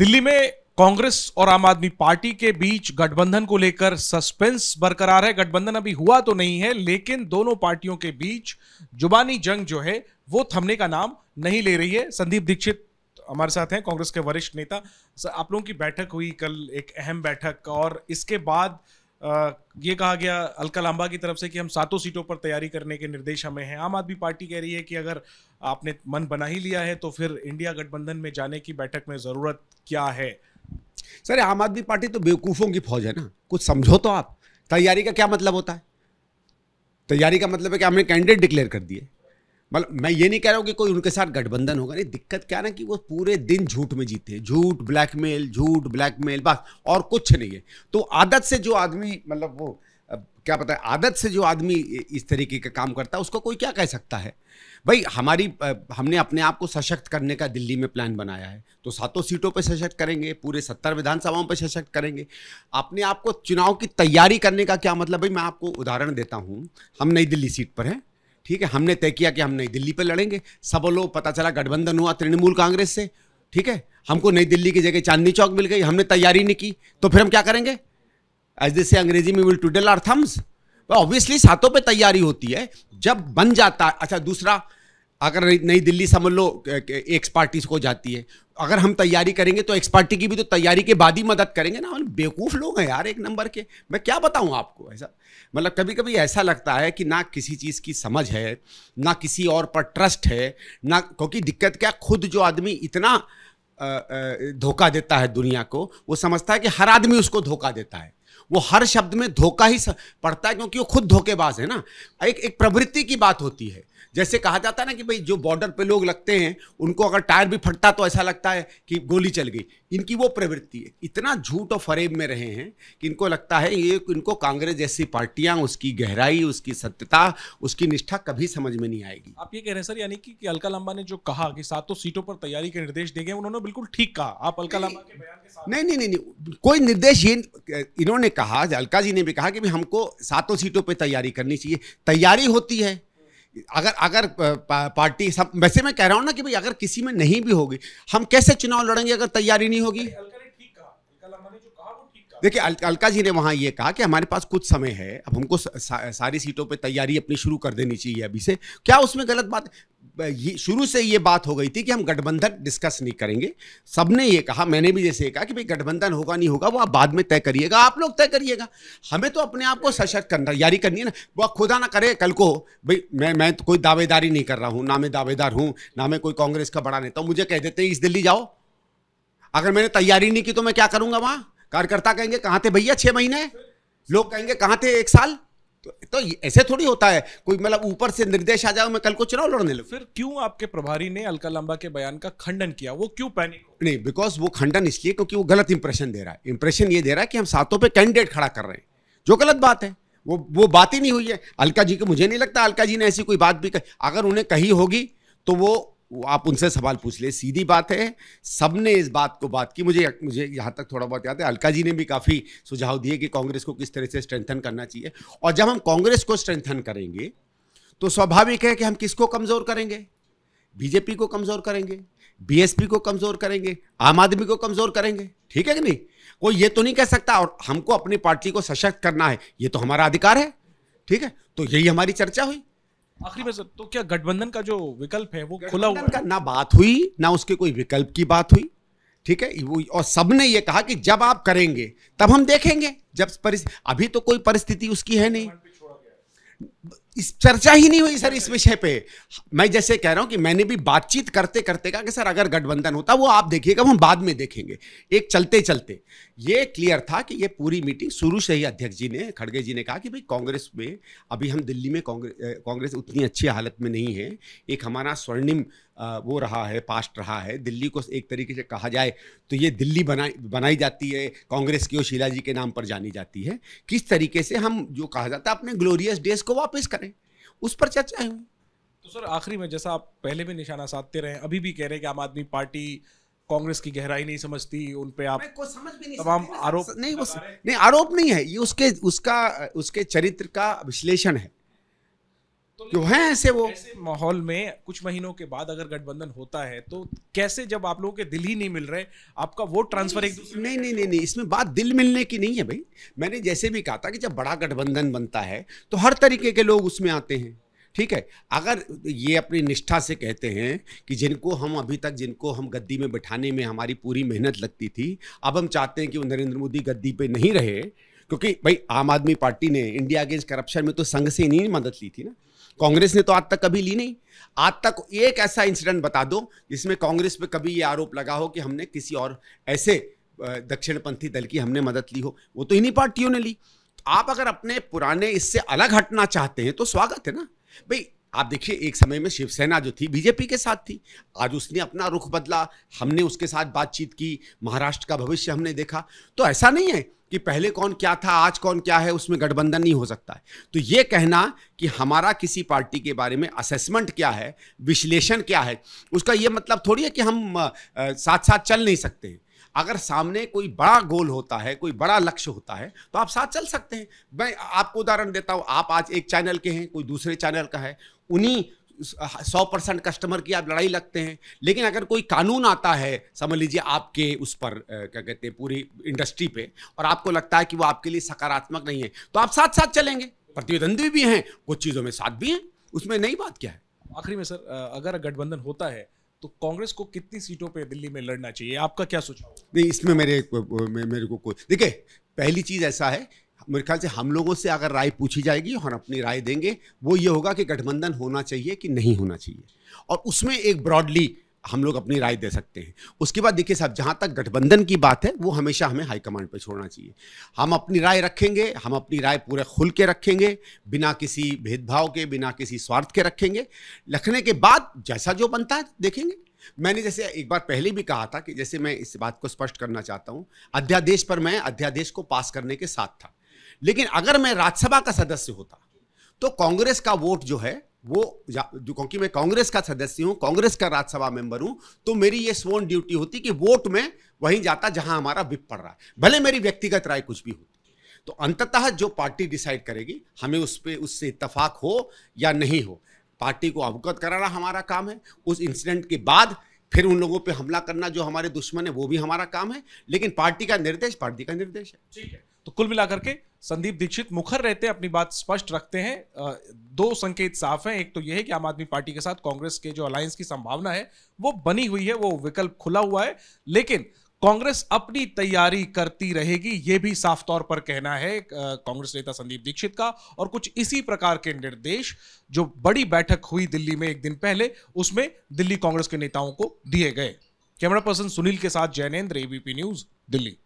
दिल्ली में कांग्रेस और आम आदमी पार्टी के बीच गठबंधन को लेकर सस्पेंस बरकरार है गठबंधन अभी हुआ तो नहीं है लेकिन दोनों पार्टियों के बीच जुबानी जंग जो है वो थमने का नाम नहीं ले रही है संदीप दीक्षित हमारे साथ हैं कांग्रेस के वरिष्ठ नेता आप लोगों की बैठक हुई कल एक अहम बैठक और इसके बाद ये कहा गया अलका लांबा की तरफ से कि हम सातों सीटों पर तैयारी करने के निर्देश हमें हैं आम आदमी पार्टी कह रही है कि अगर आपने मन बना ही लिया है तो फिर इंडिया गठबंधन में जाने की बैठक में ज़रूरत क्या है सर आम आदमी पार्टी तो बेवकूफ़ों की फौज है ना कुछ समझो तो आप तैयारी का क्या मतलब होता है तैयारी का मतलब है कि हमने कैंडिडेट डिक्लेयर कर दिए मतलब मैं ये नहीं कह रहा हूँ कि कोई उनके साथ गठबंधन होगा नहीं दिक्कत क्या ना कि वो पूरे दिन झूठ में जीते हैं झूठ ब्लैकमेल झूठ ब्लैकमेल बस और कुछ नहीं है तो आदत से जो आदमी मतलब वो क्या पता है आदत से जो आदमी इस तरीके का काम करता है उसको कोई क्या कह सकता है भाई हमारी हमने अपने आप को सशक्त करने का दिल्ली में प्लान बनाया है तो सातों सीटों पर सशक्त करेंगे पूरे सत्तर विधानसभाओं पर सशक्त करेंगे अपने आप को चुनाव की तैयारी करने का क्या मतलब भाई मैं आपको उदाहरण देता हूँ हम नई दिल्ली सीट पर हैं ठीक है हमने तय किया कि हम नई दिल्ली पर लड़ेंगे सब लोग पता चला गठबंधन हुआ तृणमूल कांग्रेस से ठीक है हमको नई दिल्ली की जगह चांदनी चौक मिल गई हमने तैयारी नहीं की तो फिर हम क्या करेंगे एज दिस अंग्रेजी में will doodle are thumbs obviously सातों पे तैयारी होती है जब बन जाता अच्छा दूसरा अगर नई दिल्ली समझ लो एक्स पार्टी को जाती है अगर हम तैयारी करेंगे तो एक्स पार्टी की भी तो तैयारी के बाद ही मदद करेंगे ना बेवकूफ़ लोग हैं यार एक नंबर के मैं क्या बताऊँ आपको ऐसा मतलब कभी कभी ऐसा लगता है कि ना किसी चीज़ की समझ है ना किसी और पर ट्रस्ट है ना क्योंकि दिक्कत क्या खुद जो आदमी इतना धोखा देता है दुनिया को वो समझता है कि हर आदमी उसको धोखा देता है वो हर शब्द में धोखा ही पड़ता है क्योंकि वो खुद धोखेबाज है ना एक एक प्रवृत्ति की बात होती है जैसे कहा जाता है ना कि भाई जो बॉर्डर पे लोग लगते हैं उनको अगर टायर भी फटता तो ऐसा लगता है कि गोली चल गई इनकी वो प्रवृत्ति है इतना झूठ और फरेब में रहे हैं कि इनको लगता है ये इनको कांग्रेस जैसी पार्टियां उसकी गहराई उसकी सत्यता उसकी निष्ठा कभी समझ में नहीं आएगी आप ये कह रहे हैं सर यानी कि, कि अलका लंबा ने जो कहा कि सातों सीटों पर तैयारी के निर्देश दे गए उन्होंने बिल्कुल ठीक कहा आप अलका लंबा के बयान के नहीं नहीं नहीं कोई निर्देश ये इन्होंने उन्होंने कहा अलका जी ने भी कहा कि भी हमको सातों सीटों पे तैयारी करनी चाहिए तैयारी होती है अगर अगर पार्टी सब वैसे मैं कह रहा हूँ ना कि भाई अगर किसी में नहीं भी होगी हम कैसे चुनाव लड़ेंगे अगर तैयारी नहीं होगी देखिए अलका जी ने वहाँ ये कहा कि हमारे पास कुछ समय है अब हमको सा, सारी सीटों पे तैयारी अपनी शुरू कर देनी चाहिए अभी से क्या उसमें गलत बात ये शुरू से ये बात हो गई थी कि हम गठबंधन डिस्कस नहीं करेंगे सबने ये कहा मैंने भी जैसे कहा कि भाई गठबंधन होगा नहीं होगा वो आप बाद में तय करिएगा आप लोग तय करिएगा हमें तो अपने आप को सशक्त करना तैयारी करनी है ना वो खुदा ना करे कल को भाई मैं मैं तो कोई दावेदारी नहीं कर रहा हूँ ना मैं दावेदार हूँ ना मैं कोई कांग्रेस का बड़ा नेता हूँ मुझे कह देते हैं इस दिल्ली जाओ अगर मैंने तैयारी नहीं की तो मैं क्या करूँगा वहाँ कार्यकर्ता कहेंगे कहाँ थे भैया छः महीने लोग कहेंगे कहाँ थे एक साल तो, तो ऐसे थोड़ी होता है कोई मतलब ऊपर से निर्देश आ जाओ मैं कल को चुनाव लड़ने लगू फिर क्यों आपके प्रभारी ने अलका लंबा के बयान का खंडन किया वो क्यों पैनिक नहीं बिकॉज वो खंडन इसलिए क्योंकि वो गलत इंप्रेशन दे रहा है इंप्रेशन ये दे रहा है कि हम सातों पे कैंडिडेट खड़ा कर रहे हैं जो गलत बात है वो वो बात ही नहीं हुई है अलका जी को मुझे नहीं लगता अलका जी ने ऐसी कोई बात भी कही अगर उन्हें कही होगी तो वो आप उनसे सवाल पूछ ले सीधी बात है सबने इस बात को बात की मुझे मुझे यहाँ तक थोड़ा बहुत याद है अलका जी ने भी काफ़ी सुझाव दिए कि कांग्रेस को किस तरह से स्ट्रेंथन करना चाहिए और जब हम कांग्रेस को स्ट्रेंथन करेंगे तो स्वाभाविक है कि हम किसको कमज़ोर करेंगे बीजेपी को कमज़ोर करेंगे बीएसपी को कमज़ोर करेंगे आम आदमी को कमज़ोर करेंगे ठीक है कि नहीं कोई ये तो नहीं कह सकता और हमको अपनी पार्टी को सशक्त करना है ये तो हमारा अधिकार है ठीक है तो यही हमारी चर्चा हुई आखिरी में सर तो क्या गठबंधन का जो विकल्प है वो खुला हुआ का ना बात हुई ना उसके कोई विकल्प की बात हुई ठीक है वो और सबने ये कहा कि जब आप करेंगे तब हम देखेंगे जब परिस्थिति अभी तो कोई परिस्थिति उसकी है नहीं इस चर्चा ही नहीं हुई सर इस विषय पे मैं जैसे कह रहा हूं कि मैंने भी बातचीत करते करते कहा कि सर अगर गठबंधन होता वो आप देखिएगा हम बाद में देखेंगे एक चलते चलते ये क्लियर था कि ये पूरी मीटिंग शुरू से ही अध्यक्ष जी ने खड़गे जी ने कहा कि भाई कांग्रेस में अभी हम दिल्ली में कांग्रेस कांग्रेस उतनी अच्छी हालत में नहीं है एक हमारा स्वर्णिम वो रहा है पास्ट रहा है दिल्ली को एक तरीके से कहा जाए तो ये दिल्ली बनाई बनाई जाती है कांग्रेस की और शीला जी के नाम पर जानी जाती है किस तरीके से हम जो कहा जाता है अपने ग्लोरियस डेज को वापस कर उस पर चर्चाएं हुई तो सर आखिरी में जैसा आप पहले भी निशाना साधते रहे अभी भी कह रहे हैं कि आम आदमी पार्टी कांग्रेस की गहराई नहीं समझती उन पे आप को समझ भी नहीं तमाम आरोप नहीं वो नहीं आरोप नहीं है ये उसके उसका उसके चरित्र का विश्लेषण है क्यों है ऐसे वो ऐसे माहौल में कुछ महीनों के बाद अगर गठबंधन होता है तो कैसे जब आप लोगों के दिल ही नहीं मिल रहे आपका वोट ट्रांसफर एक नहीं नहीं नहीं नहीं इसमें बात दिल मिलने की नहीं है भाई मैंने जैसे भी कहा था कि जब बड़ा गठबंधन बनता है तो हर तरीके के लोग उसमें आते हैं ठीक है अगर ये अपनी निष्ठा से कहते हैं कि जिनको हम अभी तक जिनको हम गद्दी में बैठाने में हमारी पूरी मेहनत लगती थी अब हम चाहते हैं कि वो नरेंद्र मोदी गद्दी पे नहीं रहे क्योंकि भाई आम आदमी पार्टी ने इंडिया अगेंस्ट करप्शन में तो संघ से इन्हीं मदद ली थी ना कांग्रेस ने तो आज तक कभी ली नहीं आज तक एक ऐसा इंसिडेंट बता दो जिसमें कांग्रेस पे कभी ये आरोप लगा हो कि हमने किसी और ऐसे दक्षिणपंथी दल की हमने मदद ली हो वो तो इन्हीं पार्टियों ने ली आप अगर अपने पुराने इससे अलग हटना चाहते हैं तो स्वागत है ना भाई आप देखिए एक समय में शिवसेना जो थी बीजेपी के साथ थी आज उसने अपना रुख बदला हमने उसके साथ बातचीत की महाराष्ट्र का भविष्य हमने देखा तो ऐसा नहीं है कि पहले कौन क्या था आज कौन क्या है उसमें गठबंधन नहीं हो सकता है तो ये कहना कि हमारा किसी पार्टी के बारे में असेसमेंट क्या है विश्लेषण क्या है उसका ये मतलब थोड़ी है कि हम आ, साथ साथ चल नहीं सकते हैं अगर सामने कोई बड़ा गोल होता है कोई बड़ा लक्ष्य होता है तो आप साथ चल सकते हैं मैं आपको उदाहरण देता हूँ आप आज एक चैनल के हैं कोई दूसरे चैनल का है उन्हीं सौ परसेंट कस्टमर की आप लड़ाई लगते हैं लेकिन अगर कोई कानून आता है समझ लीजिए आपके उस पर क्या कहते हैं पूरी इंडस्ट्री पे और आपको लगता है कि वो आपके लिए सकारात्मक नहीं है तो आप साथ साथ चलेंगे प्रतिद्वंदी भी हैं कुछ चीज़ों में साथ भी हैं उसमें नई बात क्या है आखिरी में सर अगर गठबंधन होता है तो कांग्रेस को कितनी सीटों पे दिल्ली में लड़ना चाहिए आपका क्या सुझाव नहीं इसमें मेरे मेरे को कोई देखिए पहली चीज़ ऐसा है मेरे ख्याल से हम लोगों से अगर राय पूछी जाएगी और अपनी राय देंगे वो ये होगा कि गठबंधन होना चाहिए कि नहीं होना चाहिए और उसमें एक ब्रॉडली हम लोग अपनी राय दे सकते हैं उसके बाद देखिए साहब जहाँ तक गठबंधन की बात है वो हमेशा हमें हाईकमांड पर छोड़ना चाहिए हम अपनी राय रखेंगे हम अपनी राय पूरे खुल के रखेंगे बिना किसी भेदभाव के बिना किसी स्वार्थ के रखेंगे रखने के बाद जैसा जो बनता है देखेंगे मैंने जैसे एक बार पहले भी कहा था कि जैसे मैं इस बात को स्पष्ट करना चाहता हूँ अध्यादेश पर मैं अध्यादेश को पास करने के साथ था लेकिन अगर मैं राज्यसभा का सदस्य होता तो कांग्रेस का वोट जो है वो जो क्योंकि मैं कांग्रेस का सदस्य हूं कांग्रेस का राज्यसभा मेंबर हूं तो मेरी ये स्वर्ण ड्यूटी होती कि वोट में वहीं जाता जहां हमारा विप पड़ रहा है भले मेरी व्यक्तिगत राय कुछ भी होती तो अंततः जो पार्टी डिसाइड करेगी हमें उस पर उससे इतफाक हो या नहीं हो पार्टी को अवगत कराना हमारा काम है उस इंसिडेंट के बाद फिर उन लोगों पर हमला करना जो हमारे दुश्मन है वो भी हमारा काम है लेकिन पार्टी का निर्देश पार्टी का निर्देश है ठीक है तो कुल मिलाकर के संदीप दीक्षित मुखर रहते हैं अपनी बात स्पष्ट रखते हैं दो संकेत साफ हैं एक तो यह है कि आम आदमी पार्टी के साथ कांग्रेस के जो अलायंस की संभावना है वो बनी हुई है वो विकल्प खुला हुआ है लेकिन कांग्रेस अपनी तैयारी करती रहेगी ये भी साफ तौर पर कहना है कांग्रेस नेता संदीप दीक्षित का और कुछ इसी प्रकार के निर्देश जो बड़ी बैठक हुई दिल्ली में एक दिन पहले उसमें दिल्ली कांग्रेस के नेताओं को दिए गए कैमरा पर्सन सुनील के साथ जैनेन्द्र एबीपी न्यूज दिल्ली